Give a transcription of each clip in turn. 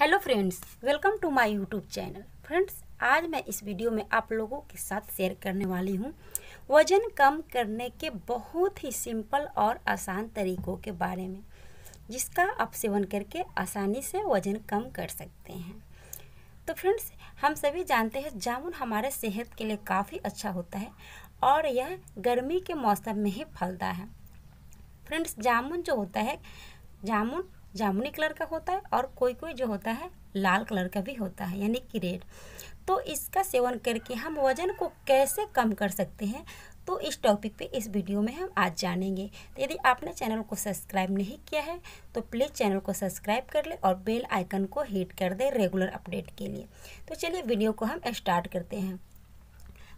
hello friends welcome to my YouTube channel friends आज मैं इस वीडियो में आप लोगों के साथ शेयर करने वाली हूँ वज़न कम करने के बहुत ही सिंपल और आसान तरीकों के बारे में जिसका आप सेवन करके आसानी से वज़न कम कर सकते हैं तो फ्रेंड्स हम सभी जानते हैं जामुन हमारे सेहत के लिए काफ़ी अच्छा होता है और यह गर्मी के मौसम में ही फलता है फ्रेंड्स जामुन जो होता है जामुन जामुनी कलर का होता है और कोई कोई जो होता है लाल कलर का भी होता है यानी कि रेड तो इसका सेवन करके हम वज़न को कैसे कम कर सकते हैं तो इस टॉपिक पे इस वीडियो में हम आज जानेंगे तो यदि आपने चैनल को सब्सक्राइब नहीं किया है तो प्लीज़ चैनल को सब्सक्राइब कर ले और बेल आइकन को हिट कर दे रेगुलर अपडेट के लिए तो चलिए वीडियो को हम स्टार्ट करते हैं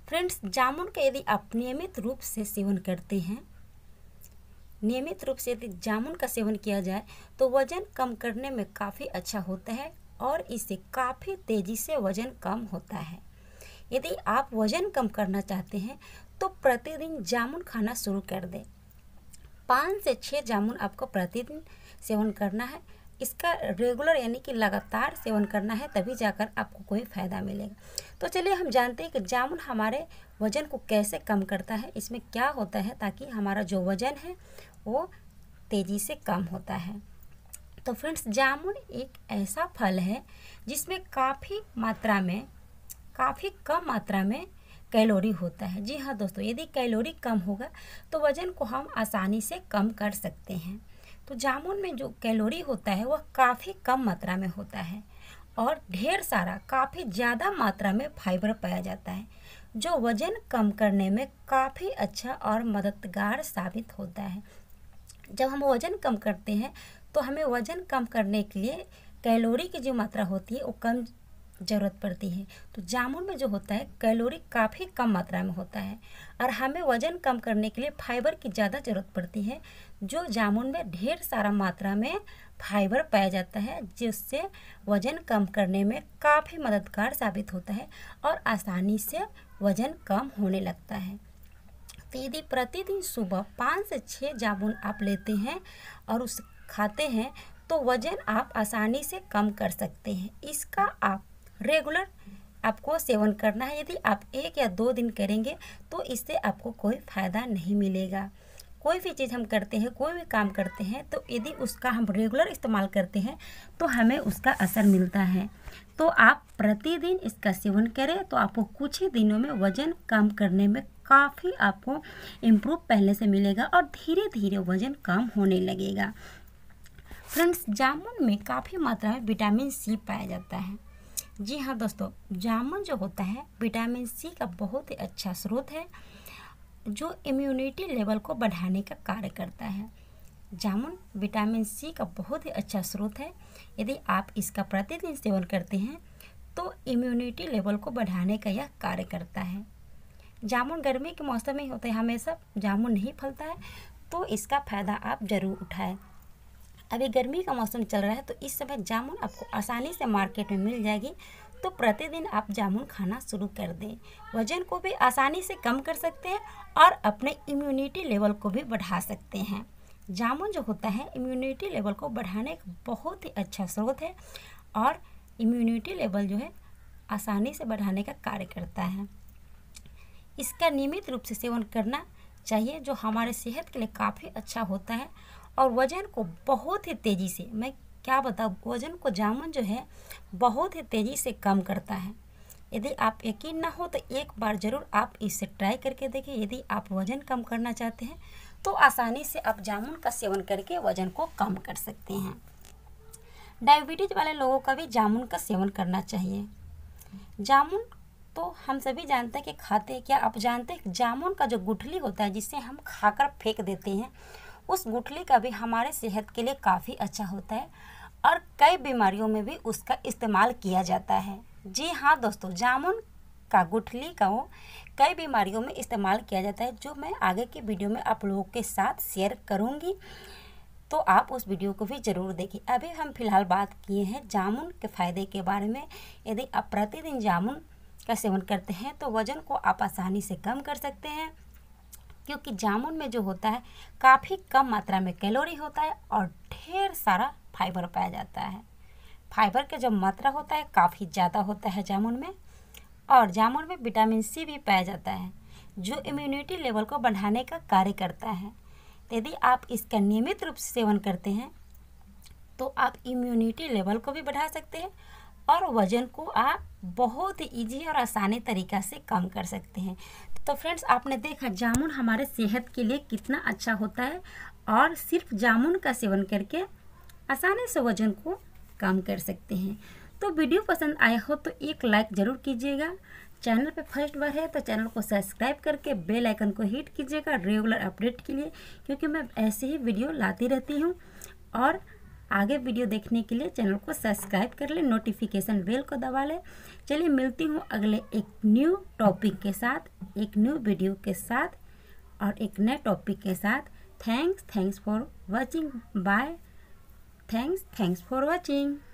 फ्रेंड्स जामुन का यदि आप नियमित रूप से सेवन करते हैं नियमित रूप से यदि जामुन का सेवन किया जाए तो वज़न कम करने में काफ़ी अच्छा होता है और इससे काफ़ी तेज़ी से वज़न कम होता है यदि आप वज़न कम करना चाहते हैं तो प्रतिदिन जामुन खाना शुरू कर दें पाँच से छः जामुन आपको प्रतिदिन सेवन करना है इसका रेगुलर यानी कि लगातार सेवन करना है तभी जाकर आपको कोई फ़ायदा मिलेगा तो चलिए हम जानते हैं कि जामुन हमारे वज़न को कैसे कम करता है इसमें क्या होता है ताकि हमारा जो वज़न है वो तेज़ी से कम होता है तो फ्रेंड्स जामुन एक ऐसा फल है जिसमें काफ़ी मात्रा में काफ़ी कम मात्रा में कैलोरी होता है जी हाँ दोस्तों यदि कैलोरी कम होगा तो वज़न को हम आसानी से कम कर सकते हैं तो जामुन में जो कैलोरी होता है वह काफ़ी कम मात्रा में होता है और ढेर सारा काफ़ी ज़्यादा मात्रा में फाइबर पाया जाता है जो वज़न कम करने में काफ़ी अच्छा और मददगार साबित होता है जब हम वज़न कम करते हैं तो हमें वज़न कम करने के लिए कैलोरी की जो मात्रा होती है वो कम ज़रूरत पड़ती है तो जामुन में जो होता है कैलोरी काफ़ी कम मात्रा में होता है और हमें वज़न कम करने के लिए फाइबर की ज़्यादा ज़रूरत पड़ती है जो जामुन में ढेर सारा मात्रा में फाइबर पाया जाता है जिससे वज़न कम करने में काफ़ी मददगार साबित होता है और आसानी से वज़न कम होने लगता है तो यदि प्रतिदिन सुबह पाँच से छः जामुन आप लेते हैं और उस खाते हैं तो वज़न आप आसानी से कम कर सकते हैं इसका आप रेगुलर आपको सेवन करना है यदि आप एक या दो दिन करेंगे तो इससे आपको कोई फ़ायदा नहीं मिलेगा कोई भी चीज़ हम करते हैं कोई भी काम करते हैं तो यदि उसका हम रेगुलर इस्तेमाल करते हैं तो हमें उसका असर मिलता है तो आप प्रतिदिन इसका सेवन करें तो आपको कुछ ही दिनों में वज़न कम करने में काफ़ी आपको इम्प्रूव पहले से मिलेगा और धीरे धीरे वजन कम होने लगेगा फ्रेंड्स जामुन में काफ़ी मात्रा में विटामिन सी पाया जाता है जी हाँ दोस्तों जामुन जो होता है विटामिन सी का बहुत ही अच्छा स्रोत है जो इम्यूनिटी लेवल को बढ़ाने का कार्य करता है जामुन विटामिन सी का बहुत ही अच्छा स्रोत है यदि आप इसका प्रतिदिन सेवन करते हैं तो इम्यूनिटी लेवल को बढ़ाने का यह कार्य करता है जामुन गर्मी के मौसम में होते हैं हमेशा जामुन नहीं फलता है तो इसका फ़ायदा आप ज़रूर उठाएं अभी गर्मी का मौसम चल रहा है तो इस समय जामुन आपको आसानी से मार्केट में मिल जाएगी तो प्रतिदिन आप जामुन खाना शुरू कर दें वजन को भी आसानी से कम कर सकते हैं और अपने इम्यूनिटी लेवल को भी बढ़ा सकते हैं जामुन जो होता है इम्यूनिटी लेवल को बढ़ाने का बहुत ही अच्छा स्रोत है और इम्यूनिटी लेवल जो है आसानी से बढ़ाने का कार्य करता है इसका नियमित रूप से सेवन करना चाहिए जो हमारे सेहत के लिए काफ़ी अच्छा होता है और वज़न को बहुत ही तेज़ी से मैं क्या बताऊँ वज़न को जामुन जो है बहुत ही तेज़ी से कम करता है यदि आप यकीन ना हो तो एक बार ज़रूर आप इसे ट्राई करके देखें यदि आप वज़न कम करना चाहते हैं तो आसानी से आप जामुन का सेवन करके वज़न को कम कर सकते हैं डायबिटीज़ वाले लोगों का भी जामुन का सेवन करना चाहिए जामुन तो हम सभी जानते हैं कि खाते हैं क्या आप जानते हैं जामुन का जो गुठली होता है जिसे हम खाकर फेंक देते हैं उस गुठली का भी हमारे सेहत के लिए काफ़ी अच्छा होता है और कई बीमारियों में भी उसका इस्तेमाल किया जाता है जी हाँ दोस्तों जामुन का गुठली का वो कई बीमारियों में इस्तेमाल किया जाता है जो मैं आगे की वीडियो में आप लोगों के साथ शेयर करूँगी तो आप उस वीडियो को भी ज़रूर देखिए अभी हम फिलहाल बात किए हैं जामुन के फ़ायदे के बारे में यदि आप प्रतिदिन जामुन का सेवन करते हैं तो वज़न को आप आसानी से कम कर सकते हैं क्योंकि जामुन में जो होता है काफ़ी कम मात्रा में कैलोरी होता है और ढेर सारा फाइबर पाया जाता है फाइबर का जो मात्रा होता है काफ़ी ज़्यादा होता है जामुन में और जामुन में विटामिन सी भी पाया जाता है जो इम्यूनिटी लेवल को बढ़ाने का कार्य करता है यदि आप इसका नियमित रूप से सेवन करते हैं तो आप इम्यूनिटी लेवल को भी बढ़ा सकते हैं और वज़न को आप बहुत इजी और आसानी तरीका से कम कर सकते हैं तो फ्रेंड्स आपने देखा जामुन हमारे सेहत के लिए कितना अच्छा होता है और सिर्फ जामुन का सेवन करके आसानी से वज़न को कम कर सकते हैं तो वीडियो पसंद आया हो तो एक लाइक ज़रूर कीजिएगा चैनल पे फर्स्ट बार है तो चैनल को सब्सक्राइब करके बेल आइकन को हिट कीजिएगा रेगुलर अपडेट के लिए क्योंकि मैं ऐसे ही वीडियो लाती रहती हूँ और आगे वीडियो देखने के लिए चैनल को सब्सक्राइब कर लें नोटिफिकेशन बेल को दबा लें चलिए मिलती हूँ अगले एक न्यू टॉपिक के साथ एक न्यू वीडियो के साथ और एक नए टॉपिक के साथ thanks thanks for watching bye thanks thanks for watching